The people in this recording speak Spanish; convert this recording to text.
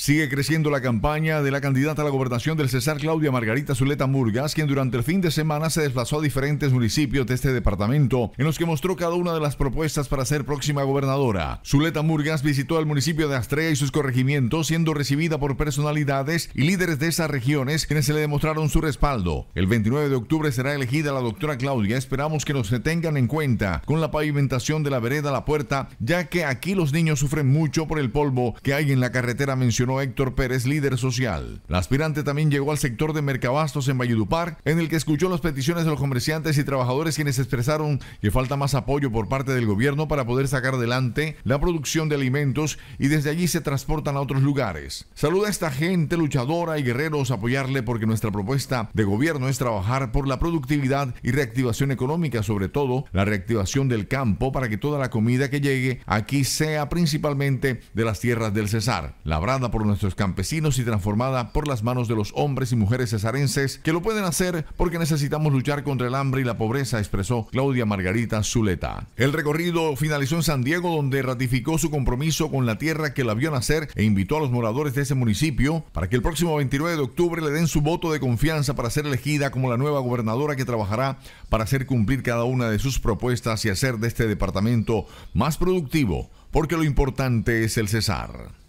Sigue creciendo la campaña de la candidata a la gobernación del Cesar Claudia Margarita Zuleta Murgas, quien durante el fin de semana se desplazó a diferentes municipios de este departamento, en los que mostró cada una de las propuestas para ser próxima gobernadora. Zuleta Murgas visitó el municipio de Astrea y sus corregimientos, siendo recibida por personalidades y líderes de esas regiones quienes se le demostraron su respaldo. El 29 de octubre será elegida la doctora Claudia. Esperamos que nos tengan en cuenta con la pavimentación de la vereda a La Puerta, ya que aquí los niños sufren mucho por el polvo que hay en la carretera mencionada Héctor Pérez, líder social. La aspirante también llegó al sector de Mercabastos en Valledupar, en el que escuchó las peticiones de los comerciantes y trabajadores quienes expresaron que falta más apoyo por parte del gobierno para poder sacar adelante la producción de alimentos y desde allí se transportan a otros lugares. Saluda a esta gente luchadora y guerreros apoyarle porque nuestra propuesta de gobierno es trabajar por la productividad y reactivación económica, sobre todo la reactivación del campo para que toda la comida que llegue aquí sea principalmente de las tierras del Cesar, labrada por nuestros campesinos y transformada por las manos de los hombres y mujeres cesarenses que lo pueden hacer porque necesitamos luchar contra el hambre y la pobreza, expresó Claudia Margarita Zuleta. El recorrido finalizó en San Diego donde ratificó su compromiso con la tierra que la vio nacer e invitó a los moradores de ese municipio para que el próximo 29 de octubre le den su voto de confianza para ser elegida como la nueva gobernadora que trabajará para hacer cumplir cada una de sus propuestas y hacer de este departamento más productivo, porque lo importante es el Cesar.